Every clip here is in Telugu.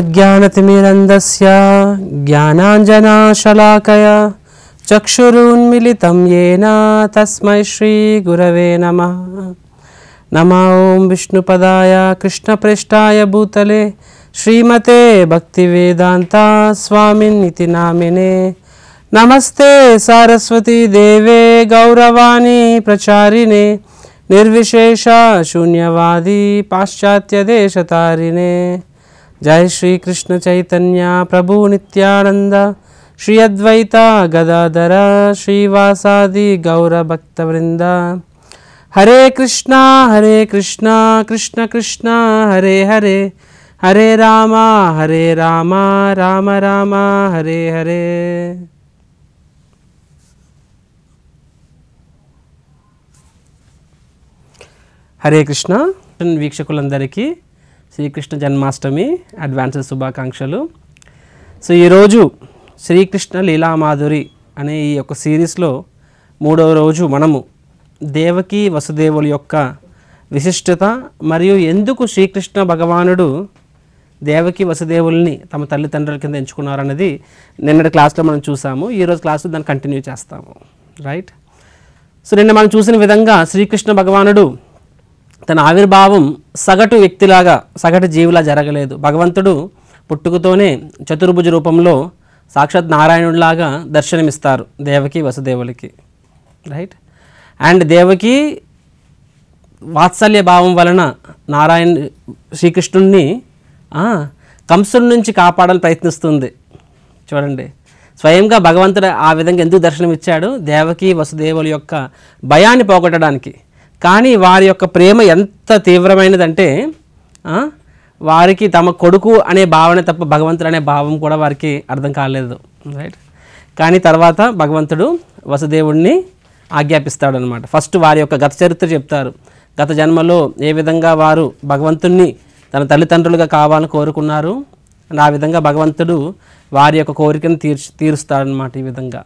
मज्ञानतिमिरन्दस्य ज्ञानाञ्जनाशलाकया चक्षुरुन्मिलितं येन तस्मै नम नमः नमः ॐ कृष्णपृष्ठाय भूतले श्रीमते भक्तिवेदान्ता स्वामिन्निति नामिने नमस्ते सरस्वती देवे गौरवाणी प्रचारिणे निर्विशेष शून्यवादी पाश्चात्यदेशतारिणे जय श्री कृष्ण चैतन्य प्रभु नित्यानंद श्री अद्वैता गदाधर श्रीवासादि गौरभक्तवृंद हरे कृष्णा हरे कृष्णा कृष्ण कृष्णा हरे हरे हरे रामा हरे रामा राम रामा हरे हरे हरे कृष्णा वीक्षकुलंदरिकी శ్రీకృష్ణ జన్మాష్టమి అడ్వాన్సెస్ శుభాకాంక్షలు సో ఈరోజు శ్రీకృష్ణ లీలామాధురి అనే ఈ యొక్క సిరీస్లో మూడవ రోజు మనము దేవకి వసుదేవుల యొక్క విశిష్టత మరియు ఎందుకు శ్రీకృష్ణ భగవానుడు దేవకి వసుదేవుల్ని తమ తల్లిదండ్రుల కింద ఎంచుకున్నారన్నది నిన్నటి క్లాస్లో మనం చూసాము ఈరోజు క్లాస్లో దాన్ని కంటిన్యూ చేస్తాము రైట్ సో నిన్న మనం చూసిన విధంగా శ్రీకృష్ణ భగవానుడు తన ఆవిర్భావం సగటు వ్యక్తిలాగా సగటు జీవిలా జరగలేదు భగవంతుడు పుట్టుకతోనే చతుర్భుజ రూపంలో సాక్షాత్ నారాయణుడిలాగా దర్శనమిస్తారు దేవకి వసుదేవులకి రైట్ అండ్ దేవకి వాత్సల్య భావం వలన నారాయణ శ్రీకృష్ణుణ్ణి కంసుడి నుంచి కాపాడాలని ప్రయత్నిస్తుంది చూడండి స్వయంగా భగవంతుడు ఆ విధంగా ఎందుకు దర్శనం ఇచ్చాడు దేవకి వసుదేవుల యొక్క భయాన్ని పోగొట్టడానికి కానీ వారి యొక్క ప్రేమ ఎంత తీవ్రమైనదంటే వారికి తమ కొడుకు అనే భావన తప్ప భగవంతుడు అనే భావం కూడా వారికి అర్థం కాలేదు రైట్ కానీ తర్వాత భగవంతుడు వసుదేవుడిని ఆజ్ఞాపిస్తాడనమాట ఫస్ట్ వారి యొక్క గత చరిత్ర చెప్తారు గత జన్మలో ఏ విధంగా వారు భగవంతుణ్ణి తన తల్లిదండ్రులుగా కావాలని కోరుకున్నారు అండ్ ఆ విధంగా భగవంతుడు వారి యొక్క కోరికను తీర్చి తీరుస్తాడనమాట ఈ విధంగా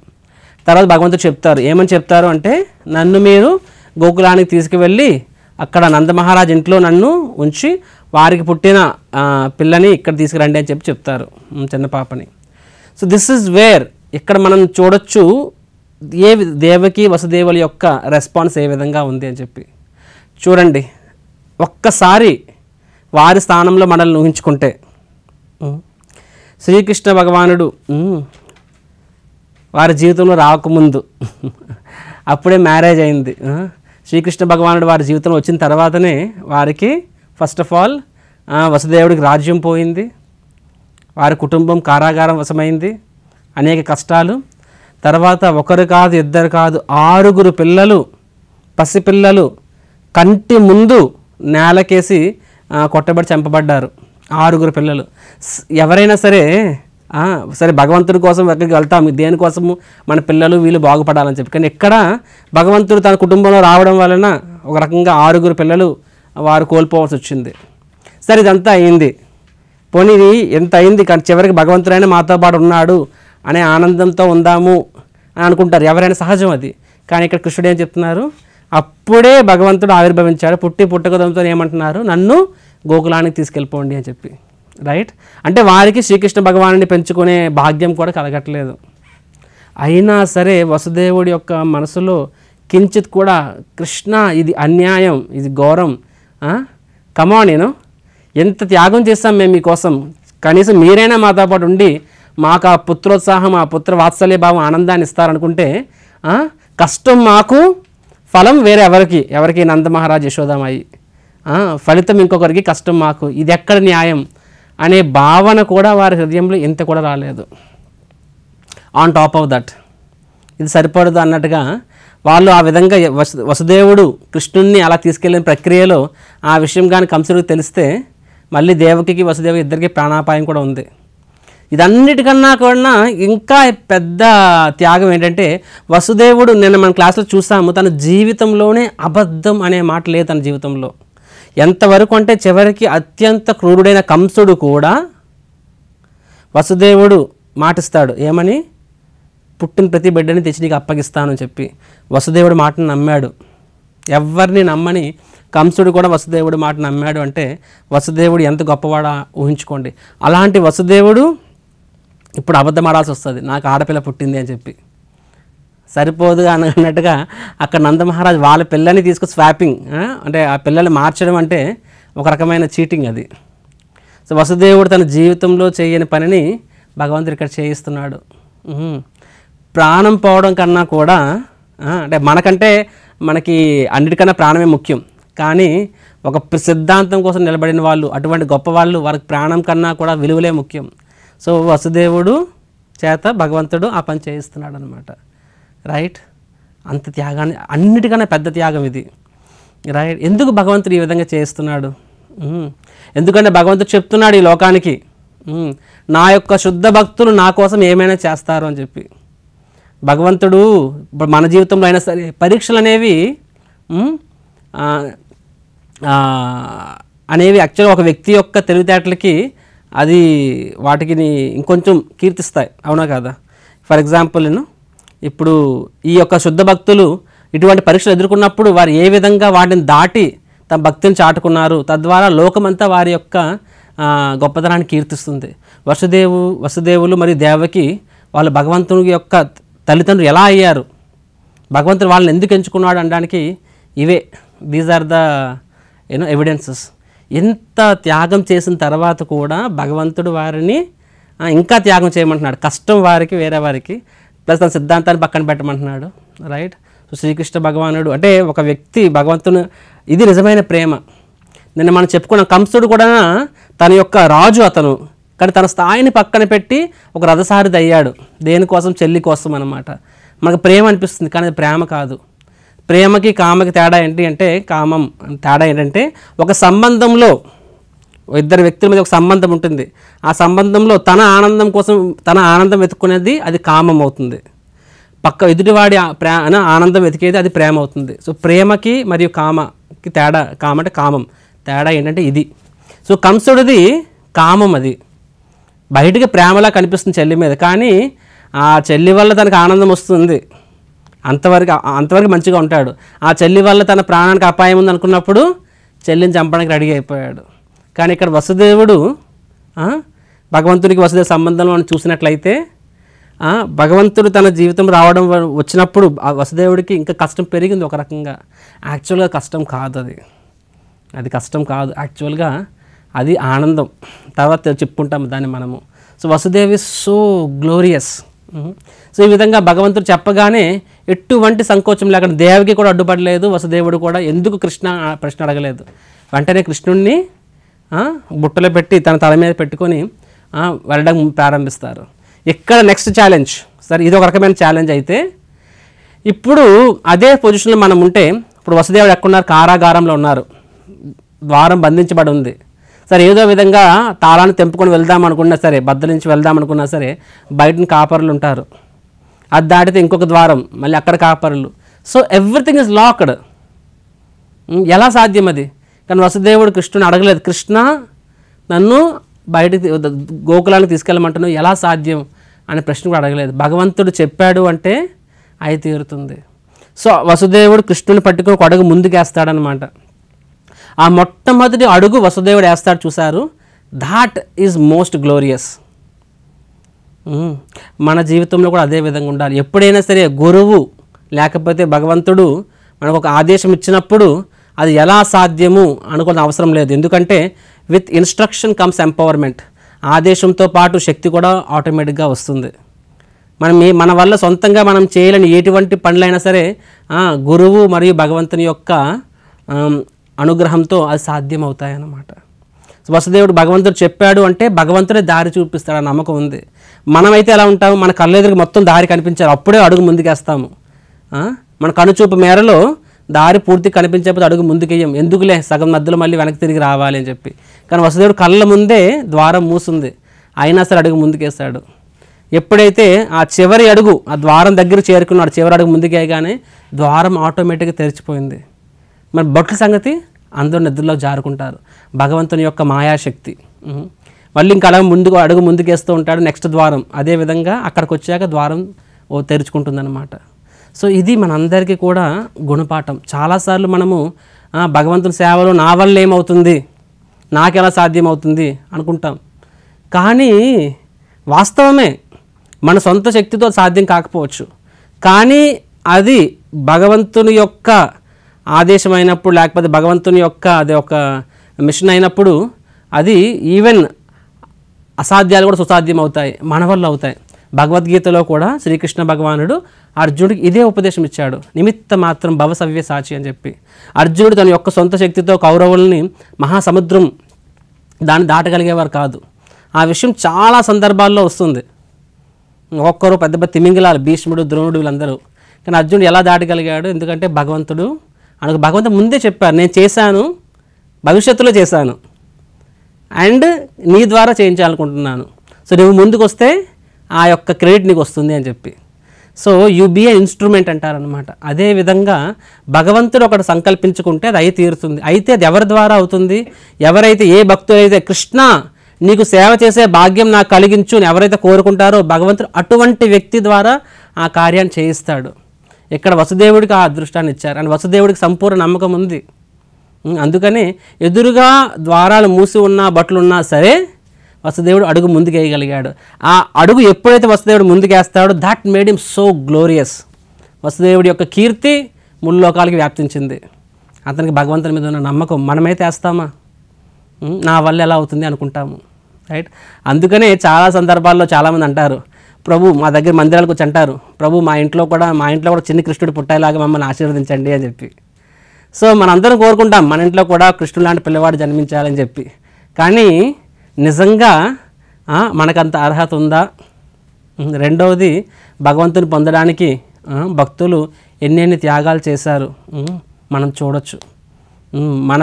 తర్వాత భగవంతుడు చెప్తారు ఏమని చెప్తారు అంటే నన్ను మీరు గోకులానికి తీసుకువెళ్ళి అక్కడ నందమహారాజ్ ఇంట్లో నన్ను ఉంచి వారికి పుట్టిన పిల్లని ఇక్కడ తీసుకురండి అని చెప్పి చెప్తారు చిన్న పాపని సో దిస్ ఇస్ వేర్ ఇక్కడ మనం చూడొచ్చు ఏ దేవకి వసుదేవుల యొక్క రెస్పాన్స్ ఏ విధంగా ఉంది అని చెప్పి చూడండి ఒక్కసారి వారి స్థానంలో మనల్ని ఊహించుకుంటే శ్రీకృష్ణ భగవానుడు వారి జీవితంలో రాకముందు అప్పుడే మ్యారేజ్ అయింది శ్రీకృష్ణ భగవానుడు వారి జీవితంలో వచ్చిన తర్వాతనే వారికి ఫస్ట్ ఆఫ్ ఆల్ వసుదేవుడికి రాజ్యం పోయింది వారి కుటుంబం కారాగారం వశమైంది అనేక కష్టాలు తర్వాత ఒకరు కాదు ఇద్దరు కాదు ఆరుగురు పిల్లలు పసిపిల్లలు కంటి ముందు నేలకేసి కొట్టబడి చంపబడ్డారు ఆరుగురు పిల్లలు ఎవరైనా సరే సరే భగవంతుడి కోసం ఎక్కడికి వెళ్తాము దేనికోసము మన పిల్లలు వీళ్ళు బాగుపడాలని చెప్పి కానీ ఇక్కడ భగవంతుడు తన కుటుంబంలో రావడం వలన ఒక రకంగా ఆరుగురు పిల్లలు వారు కోల్పోవాల్సి వచ్చింది సరే ఇదంతా అయింది పోనీది ఎంత అయింది కానీ చివరికి భగవంతుడైనా మాతో పాటు ఉన్నాడు అనే ఆనందంతో ఉందాము అని అనుకుంటారు ఎవరైనా సహజం అది కానీ ఇక్కడ కృష్ణుడు ఏం చెప్తున్నారు అప్పుడే భగవంతుడు ఆవిర్భవించాడు పుట్టి పుట్టకదంతో ఏమంటున్నారు నన్ను గోకులానికి తీసుకెళ్ళిపోండి అని చెప్పి రైట్ అంటే వారికి శ్రీకృష్ణ భగవాను పెంచుకునే భాగ్యం కూడా కలగట్లేదు అయినా సరే వసుదేవుడి యొక్క మనసులో కించిత్ కూడా కృష్ణ ఇది అన్యాయం ఇది ఘోరం కమా నేను ఎంత త్యాగం చేస్తాం మేము మీకోసం కనీసం మీరైనా మాతో పాటు ఉండి మాకు ఆ పుత్రోత్సాహం ఆ పుత్ర వాత్సల్య భావం ఆనందాన్ని ఇస్తారనుకుంటే కష్టం మాకు ఫలం వేరే ఎవరికి ఎవరికి నంద యశోదామాయి ఫలితం ఇంకొకరికి కష్టం మాకు ఇది ఎక్కడ న్యాయం అనే భావన కూడా వారి హృదయంలో ఇంత కూడా రాలేదు ఆన్ టాప్ ఆఫ్ దట్ ఇది సరిపడదు అన్నట్టుగా వాళ్ళు ఆ విధంగా వసుదేవుడు కృష్ణుణ్ణి అలా తీసుకెళ్లిన ప్రక్రియలో ఆ విషయం కానీ కంసుడికి తెలిస్తే మళ్ళీ దేవకికి వసుదేవి ఇద్దరికి ప్రాణాపాయం కూడా ఉంది ఇదన్నిటికన్నా కూడా ఇంకా పెద్ద త్యాగం ఏంటంటే వసుదేవుడు నిన్న మన క్లాసులో చూసాము తన జీవితంలోనే అబద్ధం అనే మాట లేదు తన జీవితంలో ఎంతవరకు అంటే చివరికి అత్యంత క్రూరుడైన కంసుడు కూడా వసుదేవుడు మాటిస్తాడు ఏమని పుట్టిన ప్రతి బిడ్డని తెచ్చి నీకు అప్పగిస్తానని చెప్పి వసుదేవుడు మాటను నమ్మాడు ఎవరిని నమ్మని కంసుడు కూడా వసుదేవుడు మాట నమ్మాడు అంటే వసుదేవుడు ఎంత గొప్పవాడా ఊహించుకోండి అలాంటి వసుదేవుడు ఇప్పుడు అబద్ధమాడాల్సి వస్తుంది నాకు ఆడపిల్ల పుట్టింది అని చెప్పి సరిపోదు అన్నట్టుగా అక్కడ నందమహారాజ్ వాళ్ళ పిల్లల్ని తీసుకు స్వాపింగ్ అంటే ఆ పిల్లల్ని మార్చడం అంటే ఒక రకమైన చీటింగ్ అది సో వసుదేవుడు తన జీవితంలో చేయని పనిని భగవంతుడు ఇక్కడ చేయిస్తున్నాడు ప్రాణం పోవడం కన్నా కూడా అంటే మనకంటే మనకి అన్నిటికన్నా ప్రాణమే ముఖ్యం కానీ ఒక సిద్ధాంతం కోసం నిలబడిన వాళ్ళు అటువంటి గొప్ప వాళ్ళు వారికి ప్రాణం కన్నా కూడా విలువలే ముఖ్యం సో వసుదేవుడు చేత భగవంతుడు ఆ పని చేయిస్తున్నాడు అనమాట రైట్ అంత త్యాగాన్ని అన్నిటికన్నా పెద్ద త్యాగం ఇది రైట్ ఎందుకు భగవంతుడు ఈ విధంగా చేస్తున్నాడు ఎందుకంటే భగవంతుడు చెప్తున్నాడు ఈ లోకానికి నా యొక్క శుద్ధ భక్తులు నా కోసం ఏమైనా చేస్తారు అని చెప్పి భగవంతుడు ఇప్పుడు మన జీవితంలో అయినా సరే పరీక్షలు అనేవి అనేవి యాక్చువల్గా ఒక వ్యక్తి యొక్క తెలివితేటలకి అది వాటికి ఇంకొంచెం కీర్తిస్తాయి అవునా కదా ఫర్ ఎగ్జాంపుల్ నేను ఇప్పుడు ఈ యొక్క శుద్ధ భక్తులు ఇటువంటి పరీక్షలు ఎదుర్కొన్నప్పుడు వారు ఏ విధంగా వాటిని దాటి తమ భక్తిని చాటుకున్నారు తద్వారా లోకమంతా వారి యొక్క గొప్పతనాన్ని కీర్తిస్తుంది వసుదేవు వసుదేవులు మరియు దేవకి వాళ్ళు భగవంతుని యొక్క తల్లిదండ్రులు ఎలా అయ్యారు భగవంతుడు వాళ్ళని ఎందుకు ఎంచుకున్నాడు అనడానికి ఇవే these are the you know evidences ఎంత త్యాగం చేసిన తర్వాత కూడా భగవంతుడు వారిని ఇంకా త్యాగం చేయమంటున్నాడు కష్టం వారికి వేరే వారికి ప్లస్ తన సిద్ధాంతాన్ని పక్కన పెట్టమంటున్నాడు రైట్ సో శ్రీకృష్ణ భగవానుడు అంటే ఒక వ్యక్తి భగవంతుని ఇది నిజమైన ప్రేమ నిన్న మనం చెప్పుకున్న కంసుడు కూడా తన యొక్క రాజు అతను కానీ తన స్థాయిని పక్కన పెట్టి ఒక రథసారిది అయ్యాడు దేనికోసం చెల్లి కోసం అనమాట మనకు ప్రేమ అనిపిస్తుంది కానీ అది ప్రేమ కాదు ప్రేమకి కామకి తేడా ఏంటి అంటే కామం తేడా ఏంటంటే ఒక సంబంధంలో ఇద్దరు వ్యక్తుల మీద ఒక సంబంధం ఉంటుంది ఆ సంబంధంలో తన ఆనందం కోసం తన ఆనందం వెతుక్కునేది అది కామం అవుతుంది పక్క ఎదుటివాడి ప్రేమ ఆనందం వెతికేది అది ప్రేమ అవుతుంది సో ప్రేమకి మరియు కామకి తేడా కామ అంటే కామం తేడా ఏంటంటే ఇది సో కంసుడిది కామం అది బయటికి ప్రేమలా కనిపిస్తుంది చెల్లి మీద కానీ ఆ చెల్లి వల్ల తనకు ఆనందం వస్తుంది అంతవరకు అంతవరకు మంచిగా ఉంటాడు ఆ చెల్లి వల్ల తన ప్రాణానికి అపాయం ఉంది అనుకున్నప్పుడు చెల్లిని చంపడానికి రెడీ అయిపోయాడు కానీ ఇక్కడ వసుదేవుడు భగవంతుడికి వసుదేవ సంబంధం మనం చూసినట్లయితే భగవంతుడు తన జీవితం రావడం వచ్చినప్పుడు వసుదేవుడికి ఇంకా కష్టం పెరిగింది ఒక రకంగా యాక్చువల్గా కష్టం కాదు అది అది కష్టం కాదు యాక్చువల్గా అది ఆనందం తర్వాత చెప్పుకుంటాం దాన్ని మనము so Vasudev is so glorious so ఈ విధంగా భగవంతుడు చెప్పగానే ఎటువంటి సంకోచం లేకుండా దేవికి కూడా అడ్డుపడలేదు వసుదేవుడు కూడా ఎందుకు కృష్ణ ప్రశ్న అడగలేదు వెంటనే కృష్ణుణ్ణి బుట్టలో పెట్టి తన తల మీద పెట్టుకొని వెళ్ళడం ప్రారంభిస్తారు ఇక్కడ నెక్స్ట్ ఛాలెంజ్ సరే ఇది ఒక రకమైన ఛాలెంజ్ అయితే ఇప్పుడు అదే పొజిషన్లో మనం ఉంటే ఇప్పుడు వసుదేవుడు ఎక్కడున్నారు కారాగారంలో ఉన్నారు ద్వారం బంధించబడి ఉంది సరే ఏదో విధంగా తాళాన్ని తెంపుకొని వెళ్దాం అనుకున్నా సరే బద్దలించి వెళ్దాం అనుకున్నా సరే బయట కాపర్లు ఉంటారు అది దాటితే ఇంకొక ద్వారం మళ్ళీ అక్కడ కాపర్లు సో ఎవ్రీథింగ్ ఇస్ లాక్డ్ ఎలా సాధ్యం అది కానీ వసుదేవుడు కృష్ణుని అడగలేదు కృష్ణ నన్ను బయటికి గోకులానికి తీసుకెళ్ళమంటున్నావు ఎలా సాధ్యం అనే ప్రశ్న కూడా అడగలేదు భగవంతుడు చెప్పాడు అంటే అయి తీరుతుంది సో వసుదేవుడు కృష్ణుని పట్టుకుని ఒక అడుగు ముందుకేస్తాడనమాట ఆ మొట్టమొదటి అడుగు వసుదేవుడు వేస్తాడు చూశారు దాట్ ఈజ్ మోస్ట్ గ్లోరియస్ మన జీవితంలో కూడా అదే విధంగా ఉండాలి ఎప్పుడైనా సరే గురువు లేకపోతే భగవంతుడు మనకు ఒక ఆదేశం ఇచ్చినప్పుడు అది ఎలా సాధ్యము అనుకున్న అవసరం లేదు ఎందుకంటే విత్ ఇన్స్ట్రక్షన్ కమ్స్ ఎంపవర్మెంట్ ఆదేశంతో పాటు శక్తి కూడా ఆటోమేటిక్గా వస్తుంది మనం మన వల్ల సొంతంగా మనం చేయలేని ఎటువంటి పనులైనా సరే గురువు మరియు భగవంతుని యొక్క అనుగ్రహంతో అది అన్నమాట వసుదేవుడు భగవంతుడు చెప్పాడు అంటే భగవంతుడే దారి చూపిస్తాడు ఆ నమ్మకం ఉంది మనమైతే ఎలా ఉంటాము మన కళ్ళెదురికి మొత్తం దారి కనిపించాలి అప్పుడే అడుగు ముందుకేస్తాము మన కనుచూపు మేరలో దారి పూర్తి కనిపించకపోతే అడుగు ముందుకేయం ఎందుకులే సగం మధ్యలో మళ్ళీ వెనక్కి తిరిగి రావాలి అని చెప్పి కానీ వసుదేవుడు కళ్ళ ముందే ద్వారం మూసింది అయినా సరే అడుగు ముందుకేశాడు ఎప్పుడైతే ఆ చివరి అడుగు ఆ ద్వారం దగ్గర చేరుకున్నాడు చివరి అడుగు ముందుకేయగానే ద్వారం ఆటోమేటిక్గా తెరిచిపోయింది మరి బొట్ల సంగతి అందరూ నిద్రలో జారుకుంటారు భగవంతుని యొక్క మాయాశక్తి మళ్ళీ ఇంకా అలా ముందుకు అడుగు ముందుకేస్తూ ఉంటాడు నెక్స్ట్ ద్వారం అదేవిధంగా అక్కడికి వచ్చాక ద్వారం ఓ తెరుచుకుంటుందన్నమాట సో ఇది మనందరికీ కూడా గుణపాఠం చాలాసార్లు మనము భగవంతుని సేవలో నా వల్ల ఏమవుతుంది నాకెలా సాధ్యమవుతుంది అనుకుంటాం కానీ వాస్తవమే మన సొంత శక్తితో సాధ్యం కాకపోవచ్చు కానీ అది భగవంతుని యొక్క ఆదేశం అయినప్పుడు లేకపోతే భగవంతుని యొక్క అది ఒక మిషన్ అయినప్పుడు అది ఈవెన్ అసాధ్యాలు కూడా సుసాధ్యం అవుతాయి మన వల్ల అవుతాయి భగవద్గీతలో కూడా శ్రీకృష్ణ భగవానుడు అర్జునుడికి ఇదే ఉపదేశం ఇచ్చాడు నిమిత్త మాత్రం భవసవ్య సాచి అని చెప్పి అర్జునుడు తన యొక్క సొంత శక్తితో కౌరవుల్ని మహాసముద్రం దాన్ని దాటగలిగేవారు కాదు ఆ విషయం చాలా సందర్భాల్లో వస్తుంది ఒక్కొక్కరు పెద్ద పెద్ద తిమింగిలాలు భీష్ముడు ద్రోణుడు వీళ్ళందరూ కానీ అర్జునుడు ఎలా దాటగలిగాడు ఎందుకంటే భగవంతుడు అనకు భగవంతుడు ముందే చెప్పారు నేను చేశాను భవిష్యత్తులో చేశాను అండ్ నీ ద్వారా చేయించాలనుకుంటున్నాను సో నువ్వు ముందుకు వస్తే ఆ యొక్క క్రెడిట్ నీకు వస్తుంది అని చెప్పి సో యు బీ ఇన్స్ట్రుమెంట్ అంటారనమాట అదేవిధంగా భగవంతుడు ఒకటి సంకల్పించుకుంటే అది అయి తీరుతుంది అయితే అది ఎవరి ద్వారా అవుతుంది ఎవరైతే ఏ భక్తులైతే కృష్ణ నీకు సేవ చేసే భాగ్యం నాకు కలిగించు ఎవరైతే కోరుకుంటారో భగవంతుడు అటువంటి వ్యక్తి ద్వారా ఆ కార్యాన్ని చేయిస్తాడు ఇక్కడ వసుదేవుడికి ఆ అదృష్టాన్ని ఇచ్చారు అండ్ వసుదేవుడికి సంపూర్ణ నమ్మకం ఉంది అందుకని ఎదురుగా ద్వారాలు మూసి ఉన్నా బట్టలున్నా సరే వసుదేవుడు అడుగు ముందుకేయగలిగాడు ఆ అడుగు ఎప్పుడైతే వసుదేవుడు ముందుకేస్తాడో that made him so glorious వసుదేవుడి యొక్క కీర్తి ముల్లోకాలకి వ్యాప్తించింది అతనికి భగవంతుని మీద ఉన్న నమ్మకం మనమైతే వేస్తామా నా వల్ల ఎలా అవుతుంది అనుకుంటాము రైట్ అందుకనే చాలా సందర్భాల్లో చాలామంది అంటారు ప్రభు మా దగ్గర మందిరాలకు వచ్చి అంటారు ప్రభు మా ఇంట్లో కూడా మా ఇంట్లో కూడా చిన్న కృష్ణుడు పుట్టేలాగా మమ్మల్ని ఆశీర్వదించండి అని చెప్పి సో మనందరం కోరుకుంటాం మన ఇంట్లో కూడా కృష్ణుడు లాంటి పిల్లవాడు జన్మించాలని చెప్పి కానీ నిజంగా మనకంత అర్హత ఉందా రెండవది భగవంతుని పొందడానికి భక్తులు ఎన్నెన్ని త్యాగాలు చేశారు మనం చూడొచ్చు మన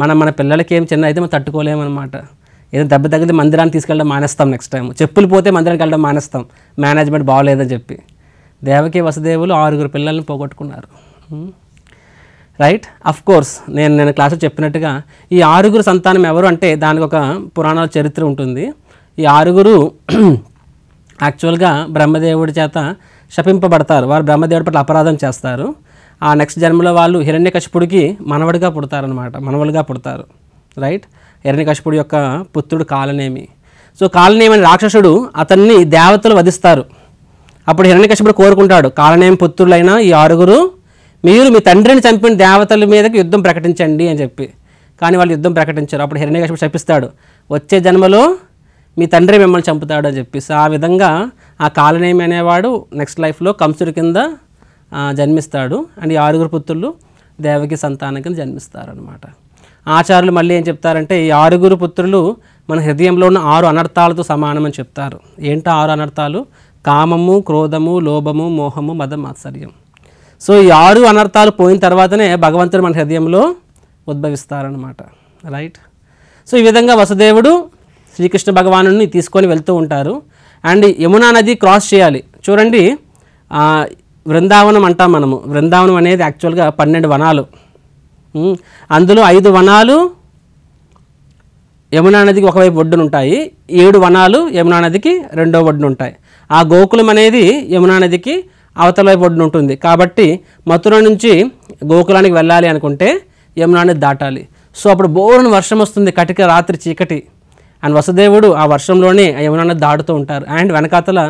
మన మన పిల్లలకి ఏం చిన్న అయితే మనం తట్టుకోలేమన్నమాట ఏదో దెబ్బ తగ్గితే మందిరాన్ని తీసుకెళ్ళడం మానేస్తాం నెక్స్ట్ టైం చెప్పులు పోతే మందిరానికి వెళ్ళడం మానేస్తాం మేనేజ్మెంట్ బాగోలేదని చెప్పి దేవకి వసుదేవులు ఆరుగురు పిల్లల్ని పోగొట్టుకున్నారు రైట్ అఫ్ కోర్స్ నేను నేను క్లాసులో చెప్పినట్టుగా ఈ ఆరుగురు సంతానం ఎవరు అంటే దానికి ఒక పురాణాల చరిత్ర ఉంటుంది ఈ ఆరుగురు యాక్చువల్గా బ్రహ్మదేవుడి చేత శపింపబడతారు వారు బ్రహ్మదేవుడి పట్ల అపరాధం చేస్తారు ఆ నెక్స్ట్ జన్మలో వాళ్ళు కశిపుడికి మనవడిగా పుడతారనమాట మనవలుగా పుడతారు రైట్ కశిపుడి యొక్క పుత్రుడు కాలనేమి సో కాలనేమి అనే రాక్షసుడు అతన్ని దేవతలు వధిస్తారు అప్పుడు కశిపుడు కోరుకుంటాడు కాలనేమి పుత్రులైన ఈ ఆరుగురు మీరు మీ తండ్రిని చంపిన దేవతల మీదకి యుద్ధం ప్రకటించండి అని చెప్పి కానీ వాళ్ళు యుద్ధం ప్రకటించారు అప్పుడు హిరణ్యకశిపుడు చంపిస్తాడు వచ్చే జన్మలో మీ తండ్రి మిమ్మల్ని చంపుతాడు అని చెప్పేసి ఆ విధంగా ఆ కాలనేమి అనేవాడు నెక్స్ట్ లైఫ్లో కంసుడి కింద జన్మిస్తాడు అండ్ ఈ ఆరుగురు పుత్రులు దేవకి సంతానం కింద అనమాట ఆచార్యులు మళ్ళీ ఏం చెప్తారంటే ఈ ఆరుగురు పుత్రులు మన హృదయంలో ఉన్న ఆరు అనర్థాలతో సమానమని చెప్తారు ఏంటో ఆరు అనర్థాలు కామము క్రోధము లోభము మోహము మద మాత్సర్యం సో ఈ ఆరు అనర్థాలు పోయిన తర్వాతనే భగవంతుడు మన హృదయంలో ఉద్భవిస్తారనమాట రైట్ సో ఈ విధంగా వసుదేవుడు శ్రీకృష్ణ భగవాను తీసుకొని వెళ్తూ ఉంటారు అండ్ యమునా నది క్రాస్ చేయాలి చూడండి వృందావనం అంటాం మనము వృందావనం అనేది యాక్చువల్గా పన్నెండు వనాలు అందులో ఐదు వనాలు యమునా నదికి ఒకవైపు ఒడ్డున ఉంటాయి ఏడు వనాలు యమునా నదికి రెండో ఒడ్డున ఉంటాయి ఆ గోకులం అనేది యమునా నదికి అవతల వైపు ఒడ్డున ఉంటుంది కాబట్టి మథుర నుంచి గోకులానికి వెళ్ళాలి అనుకుంటే యమునాన్ని దాటాలి సో అప్పుడు బోరుని వర్షం వస్తుంది కటిక రాత్రి చీకటి అండ్ వసుదేవుడు ఆ వర్షంలోనే ఆ యమునాన్ని దాడుతూ ఉంటారు అండ్ వెనకాతల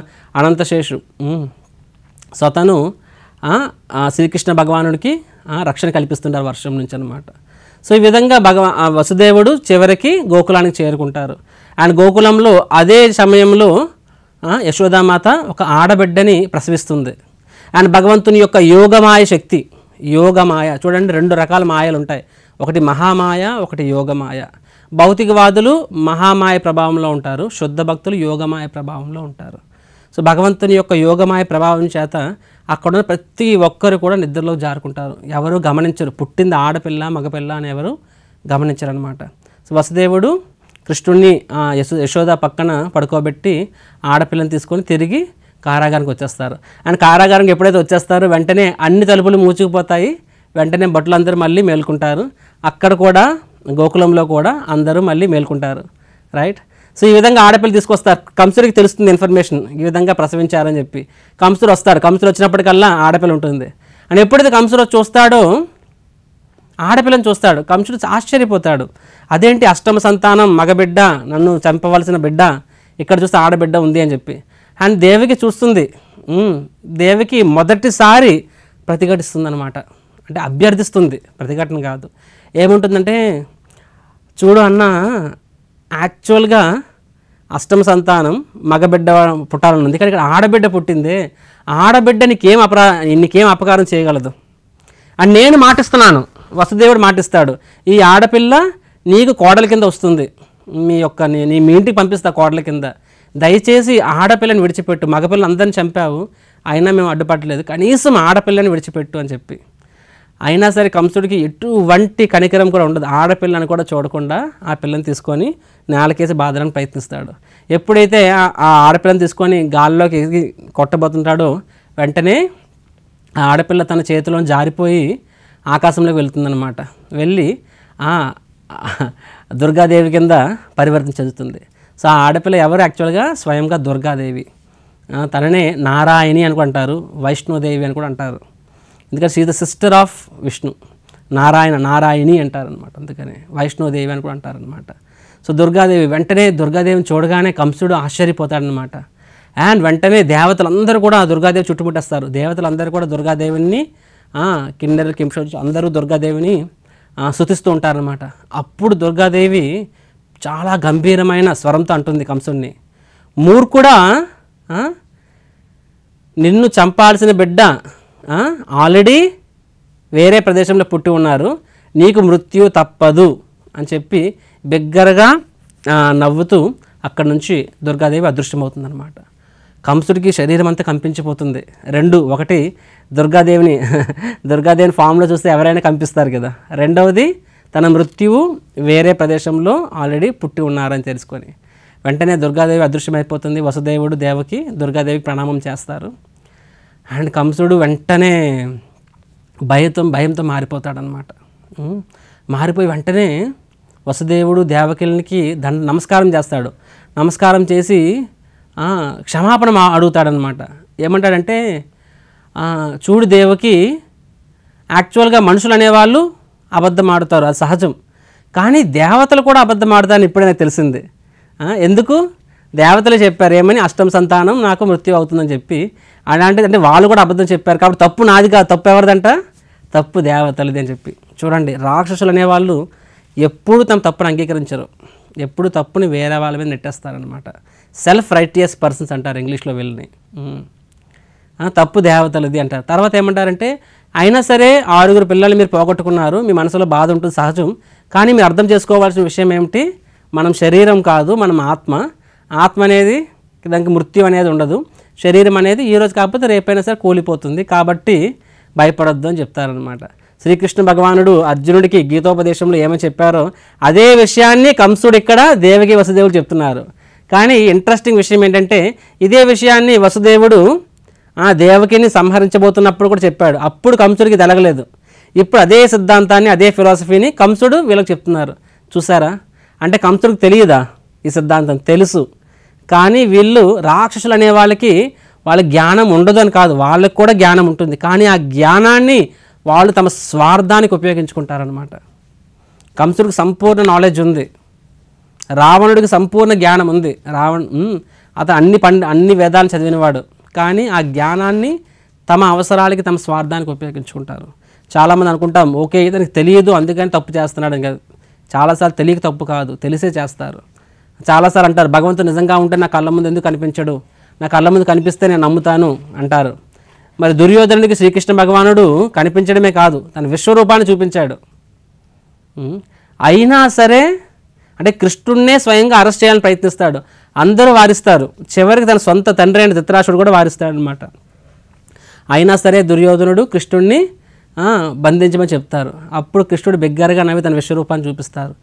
అనంతశేషు సో అతను శ్రీకృష్ణ భగవానుడికి రక్షణ కల్పిస్తుంటారు వర్షం నుంచి అనమాట సో ఈ విధంగా భగవా వసుదేవుడు చివరికి గోకులానికి చేరుకుంటారు అండ్ గోకులంలో అదే సమయంలో యశోదామాత ఒక ఆడబిడ్డని ప్రసవిస్తుంది అండ్ భగవంతుని యొక్క యోగమాయ శక్తి యోగమాయ చూడండి రెండు రకాల మాయలు ఉంటాయి ఒకటి మహామాయ ఒకటి యోగమాయ భౌతికవాదులు మహామాయ ప్రభావంలో ఉంటారు శుద్ధ భక్తులు యోగమాయ ప్రభావంలో ఉంటారు సో భగవంతుని యొక్క యోగమాయ ప్రభావం చేత అక్కడ ప్రతి ఒక్కరు కూడా నిద్రలో జారుకుంటారు ఎవరు గమనించరు పుట్టింది ఆడపిల్ల మగపిల్ల అని ఎవరు గమనించరనమాట సో వసుదేవుడు కృష్ణుడిని యశోద పక్కన పడుకోబెట్టి ఆడపిల్లని తీసుకొని తిరిగి కారాగారానికి వచ్చేస్తారు అండ్ కారాగారం ఎప్పుడైతే వచ్చేస్తారో వెంటనే అన్ని తలుపులు మూచుకుపోతాయి వెంటనే అందరూ మళ్ళీ మేల్కుంటారు అక్కడ కూడా గోకులంలో కూడా అందరూ మళ్ళీ మేల్కుంటారు రైట్ సో ఈ విధంగా ఆడపిల్ల తీసుకొస్తారు కంసురికి తెలుస్తుంది ఇన్ఫర్మేషన్ ఈ విధంగా ప్రసవించారని చెప్పి కంసురు వస్తారు కంసురు వచ్చినప్పటికల్లా ఆడపిల్ల ఉంటుంది అండ్ ఎప్పుడైతే కంసురు చూస్తాడో ఆడపిల్లని చూస్తాడు కంసుడు ఆశ్చర్యపోతాడు అదేంటి అష్టమ సంతానం మగబిడ్డ నన్ను చంపవలసిన బిడ్డ ఇక్కడ చూస్తే ఆడబిడ్డ ఉంది అని చెప్పి అండ్ దేవికి చూస్తుంది దేవికి మొదటిసారి ప్రతిఘటిస్తుంది అనమాట అంటే అభ్యర్థిస్తుంది ప్రతిఘటన కాదు ఏముంటుందంటే చూడు అన్న యాక్చువల్గా అష్టమ సంతానం మగబిడ్డ పుట్టాలనుంది కానీ ఇక్కడ ఆడబిడ్డ పుట్టింది ఆడబిడ్డ నీకేం అపరా నీకేం అపకారం చేయగలదు అని నేను మాటిస్తున్నాను వసుదేవుడు మాటిస్తాడు ఈ ఆడపిల్ల నీకు కోడల కింద వస్తుంది మీ యొక్క నీ మీ ఇంటికి పంపిస్తా కోడల కింద దయచేసి ఆడపిల్లని విడిచిపెట్టు అందరిని చంపావు అయినా మేము అడ్డుపట్టలేదు కనీసం ఆడపిల్లని విడిచిపెట్టు అని చెప్పి అయినా సరే కంసుడికి ఎటువంటి కనికరం కూడా ఉండదు ఆడపిల్లని కూడా చూడకుండా ఆ పిల్లని తీసుకొని నేలకేసి బాధడానికి ప్రయత్నిస్తాడు ఎప్పుడైతే ఆ ఆడపిల్లని తీసుకొని గాల్లోకి కొట్టబోతుంటాడో వెంటనే ఆ ఆడపిల్ల తన చేతిలో జారిపోయి ఆకాశంలోకి వెళుతుందనమాట వెళ్ళి దుర్గాదేవి కింద పరివర్తన చెందుతుంది సో ఆ ఆడపిల్ల ఎవరు యాక్చువల్గా స్వయంగా దుర్గాదేవి తననే నారాయణి అని కూడా అంటారు వైష్ణోదేవి అని కూడా అంటారు ఎందుకంటే see the sister of Vishnu Narayana Narayani అంటారనమాట అందుకని వైష్ణోదేవి అని కూడా అంటారనమాట సో దుర్గాదేవి వెంటనే దుర్గాదేవిని చూడగానే కంసుడు ఆశ్చర్యపోతాడనమాట అండ్ వెంటనే దేవతలందరూ కూడా దుర్గాదేవి చుట్టుముట్టేస్తారు దేవతలందరూ కూడా దుర్గాదేవిని కిండర్ కింషోజ్ అందరూ దుర్గాదేవిని శుతిస్తూ ఉంటారనమాట అప్పుడు దుర్గాదేవి చాలా గంభీరమైన స్వరంతో అంటుంది కంసుణ్ణి మూర్ఖుడా నిన్ను చంపాల్సిన బిడ్డ ఆల్రెడీ వేరే ప్రదేశంలో పుట్టి ఉన్నారు నీకు మృత్యు తప్పదు అని చెప్పి బిగ్గరగా నవ్వుతూ అక్కడి నుంచి దుర్గాదేవి అదృష్టమవుతుందన్నమాట కంసుడికి శరీరం అంతా కంపించిపోతుంది రెండు ఒకటి దుర్గాదేవిని దుర్గాదేవిని ఫామ్లో చూస్తే ఎవరైనా కంపిస్తారు కదా రెండవది తన మృత్యువు వేరే ప్రదేశంలో ఆల్రెడీ పుట్టి ఉన్నారని తెలుసుకొని వెంటనే దుర్గాదేవి అదృశ్యమైపోతుంది వసుదేవుడు దేవకి దుర్గాదేవి ప్రణామం చేస్తారు అండ్ కంసుడు వెంటనే భయంతో భయంతో మారిపోతాడనమాట మారిపోయి వెంటనే వసుదేవుడు దేవకిలనికి దండ నమస్కారం చేస్తాడు నమస్కారం చేసి క్షమాపణ అడుగుతాడనమాట ఏమంటాడంటే చూడు దేవకి యాక్చువల్గా మనుషులు అనేవాళ్ళు అబద్ధం ఆడుతారు అది సహజం కానీ దేవతలు కూడా అబద్ధం ఆడతారని ఇప్పుడైనా తెలిసింది ఎందుకు దేవతలు చెప్పారు ఏమని అష్టం సంతానం నాకు మృత్యు అవుతుందని చెప్పి అలాంటిది అంటే వాళ్ళు కూడా అబద్ధం చెప్పారు కాబట్టి తప్పు నాది కాదు తప్పు ఎవరిదంట తప్పు దేవతలది అని చెప్పి చూడండి రాక్షసులు అనేవాళ్ళు ఎప్పుడు తమ తప్పును అంగీకరించరు ఎప్పుడు తప్పుని వేరే వాళ్ళ మీద నెట్టేస్తారనమాట సెల్ఫ్ రైటియస్ పర్సన్స్ అంటారు ఇంగ్లీష్లో వెళ్ళని తప్పు దేవతలది అంటారు తర్వాత ఏమంటారంటే అయినా సరే ఆరుగురు పిల్లలు మీరు పోగొట్టుకున్నారు మీ మనసులో బాధ ఉంటుంది సహజం కానీ మీరు అర్థం చేసుకోవాల్సిన విషయం ఏమిటి మనం శరీరం కాదు మనం ఆత్మ ఆత్మ అనేది దానికి మృత్యు అనేది ఉండదు శరీరం అనేది ఈరోజు కాకపోతే రేపైనా సరే కూలిపోతుంది కాబట్టి భయపడద్దు అని చెప్తారనమాట శ్రీకృష్ణ భగవానుడు అర్జునుడికి గీతోపదేశంలో ఏమని చెప్పారో అదే విషయాన్ని కంసుడు ఇక్కడ దేవకి వసుదేవుడు చెప్తున్నారు కానీ ఇంట్రెస్టింగ్ విషయం ఏంటంటే ఇదే విషయాన్ని వసుదేవుడు ఆ దేవకిని సంహరించబోతున్నప్పుడు కూడా చెప్పాడు అప్పుడు కంసుడికి తెలగలేదు ఇప్పుడు అదే సిద్ధాంతాన్ని అదే ఫిలాసఫీని కంసుడు వీళ్ళకి చెప్తున్నారు చూసారా అంటే కంసుడికి తెలియదా ఈ సిద్ధాంతం తెలుసు కానీ వీళ్ళు రాక్షసులు అనే వాళ్ళకి వాళ్ళ జ్ఞానం ఉండదని కాదు వాళ్ళకి కూడా జ్ఞానం ఉంటుంది కానీ ఆ జ్ఞానాన్ని వాళ్ళు తమ స్వార్థానికి ఉపయోగించుకుంటారనమాట కంసుడికి సంపూర్ణ నాలెడ్జ్ ఉంది రావణుడికి సంపూర్ణ జ్ఞానం ఉంది రావణ్ అతను అన్ని పండి అన్ని వేదాలు చదివినవాడు కానీ ఆ జ్ఞానాన్ని తమ అవసరాలకి తమ స్వార్థానికి ఉపయోగించుకుంటారు చాలామంది అనుకుంటాం ఓకే ఇతనికి తెలియదు అందుకని తప్పు చేస్తున్నాడు కాదు చాలాసార్లు తెలియక తప్పు కాదు తెలిసే చేస్తారు చాలాసార్లు అంటారు భగవంతుడు నిజంగా ఉంటే నా కళ్ళ ముందు ఎందుకు కనిపించడు నా కళ్ళ ముందు కనిపిస్తే నేను నమ్ముతాను అంటారు మరి దుర్యోధనుడికి శ్రీకృష్ణ భగవానుడు కనిపించడమే కాదు తన విశ్వరూపాన్ని చూపించాడు అయినా సరే అంటే కృష్ణుడినే స్వయంగా అరెస్ట్ చేయాలని ప్రయత్నిస్తాడు అందరూ వారిస్తారు చివరికి తన సొంత తండ్రి అయిన ధృతరాష్ట్రుడు కూడా వారిస్తాడు అనమాట అయినా సరే దుర్యోధనుడు కృష్ణుడిని బంధించమని చెప్తారు అప్పుడు కృష్ణుడు బిగ్గరగా నవ్వి తన విశ్వరూపాన్ని చూపిస్తారు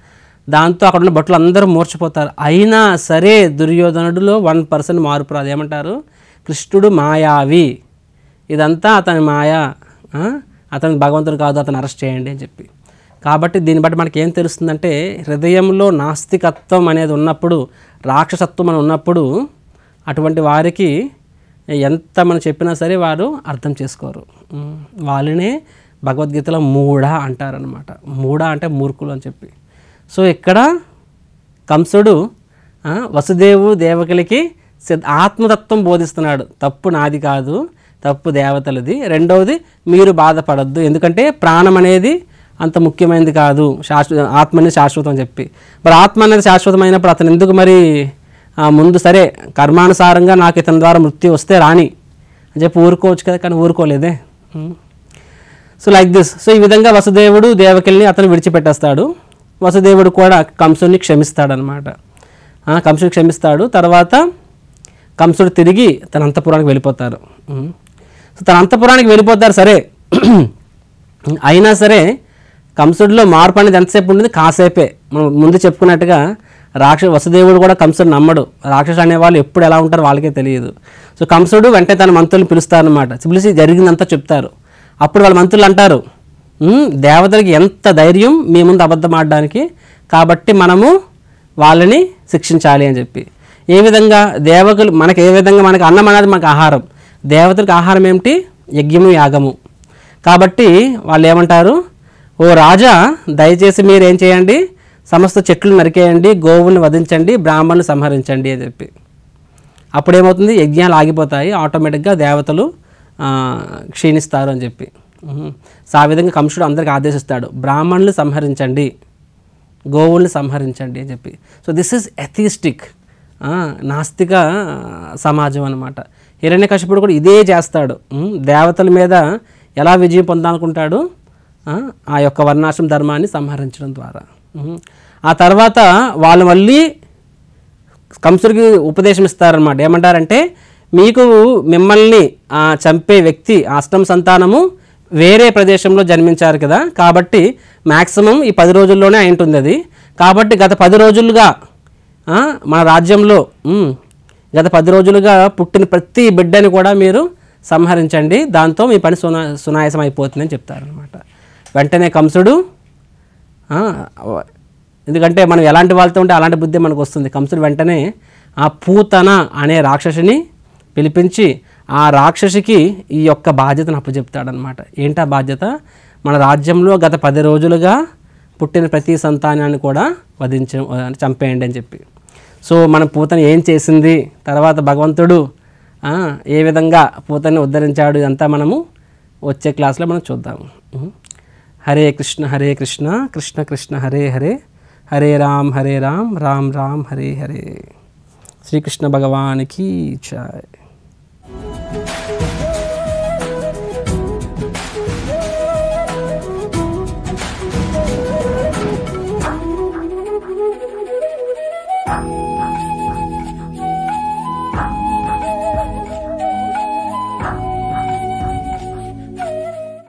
దాంతో అక్కడ ఉన్న బట్టలు అందరూ మూర్చిపోతారు అయినా సరే దుర్యోధనుడులో వన్ పర్సెంట్ మార్పు రాదు ఏమంటారు కృష్ణుడు మాయావి ఇదంతా అతని మాయా అతనికి భగవంతుడు కాదు అతను అరెస్ట్ చేయండి అని చెప్పి కాబట్టి దీన్ని బట్టి మనకి ఏం తెలుస్తుందంటే హృదయంలో నాస్తికత్వం అనేది ఉన్నప్పుడు రాక్షసత్వం అని ఉన్నప్పుడు అటువంటి వారికి ఎంత మనం చెప్పినా సరే వారు అర్థం చేసుకోరు వాళ్ళనే భగవద్గీతలో మూఢ అంటారనమాట మూఢ అంటే మూర్ఖులు అని చెప్పి సో ఇక్కడ కంసుడు వసుదేవు దేవకలకి ఆత్మతత్వం బోధిస్తున్నాడు తప్పు నాది కాదు తప్పు దేవతలది రెండవది మీరు బాధపడద్దు ఎందుకంటే ప్రాణం అనేది అంత ముఖ్యమైనది కాదు శాశ్వత ఆత్మనే శాశ్వతం అని చెప్పి మరి ఆత్మ అనేది శాశ్వతమైనప్పుడు అతను ఎందుకు మరి ముందు సరే కర్మానుసారంగా నాకు ఇతని ద్వారా మృత్యు వస్తే రాని అని చెప్పి ఊరుకోవచ్చు కదా కానీ ఊరుకోలేదే సో లైక్ దిస్ సో ఈ విధంగా వసుదేవుడు దేవకిల్ని అతను విడిచిపెట్టేస్తాడు వసుదేవుడు కూడా కంసుని క్షమిస్తాడనమాట కంసుని క్షమిస్తాడు తర్వాత కంసుడు తిరిగి తన అంతపురానికి వెళ్ళిపోతారు సో తన అంతపురానికి వెళ్ళిపోతారు సరే అయినా సరే కంసుడిలో మార్పు అనేది ఎంతసేపు ఉంటుంది కాసేపే మనం ముందు చెప్పుకున్నట్టుగా రాక్ష వసుదేవుడు కూడా కంసుడు నమ్మడు రాక్షసు అనేవాళ్ళు ఎప్పుడు ఎలా ఉంటారో వాళ్ళకే తెలియదు సో కంసుడు వెంటనే తన పిలుస్తారు పిలుస్తారనమాట పిలిచి జరిగిందంతా చెప్తారు అప్పుడు వాళ్ళ మంత్రులు అంటారు దేవతలకి ఎంత ధైర్యం మీ ముందు అబద్ధం ఆడడానికి కాబట్టి మనము వాళ్ళని శిక్షించాలి అని చెప్పి ఏ విధంగా దేవకులు మనకు ఏ విధంగా మనకు అన్నం అనేది మనకు ఆహారం దేవతలకు ఆహారం ఏమిటి యజ్ఞము యాగము కాబట్టి వాళ్ళు ఏమంటారు ఓ రాజా దయచేసి మీరు ఏం చేయండి సమస్త చెట్లు నరికేయండి గోవుని వధించండి బ్రాహ్మణ్ణి సంహరించండి అని చెప్పి అప్పుడేమవుతుంది యజ్ఞాలు ఆగిపోతాయి ఆటోమేటిక్గా దేవతలు క్షీణిస్తారు అని చెప్పి సో ఆ విధంగా కంసుడు అందరికి ఆదేశిస్తాడు బ్రాహ్మణులు సంహరించండి గోవుల్ని సంహరించండి అని చెప్పి సో దిస్ ఈజ్ ఎథిస్టిక్ నాస్తిక సమాజం అనమాట హిరణ్య కూడా ఇదే చేస్తాడు దేవతల మీద ఎలా విజయం పొందాలనుకుంటాడు ఆ యొక్క వర్ణాశ్రమ ధర్మాన్ని సంహరించడం ద్వారా ఆ తర్వాత వాళ్ళు మళ్ళీ కంసుడికి ఉపదేశం ఇస్తారనమాట ఏమంటారంటే మీకు మిమ్మల్ని చంపే వ్యక్తి అష్టం సంతానము వేరే ప్రదేశంలో జన్మించారు కదా కాబట్టి మ్యాక్సిమం ఈ పది రోజుల్లోనే అయి ఉంటుంది అది కాబట్టి గత పది రోజులుగా మన రాజ్యంలో గత పది రోజులుగా పుట్టిన ప్రతి బిడ్డని కూడా మీరు సంహరించండి దాంతో మీ పని సునా సునాయాసం అయిపోతుందని చెప్తారనమాట వెంటనే కంసుడు ఎందుకంటే మనం ఎలాంటి వాళ్ళతో ఉంటే అలాంటి బుద్ధి మనకు వస్తుంది కంసుడు వెంటనే ఆ పూతన అనే రాక్షసిని పిలిపించి ఆ రాక్షసికి ఈ యొక్క బాధ్యతను అప్పచెప్తాడనమాట ఏంటా బాధ్యత మన రాజ్యంలో గత పది రోజులుగా పుట్టిన ప్రతి సంతానాన్ని కూడా వధించ చంపేయండి అని చెప్పి సో మన పూతను ఏం చేసింది తర్వాత భగవంతుడు ఏ విధంగా పూతని ఉద్ధరించాడు ఇదంతా మనము వచ్చే క్లాస్లో మనం చూద్దాము हरे कृष्ण हरे कृष्ण कृष्ण कृष्ण हरे हरे हरे राम हरे राम राम राम हरे हरे श्री कृष्ण भगवान की जय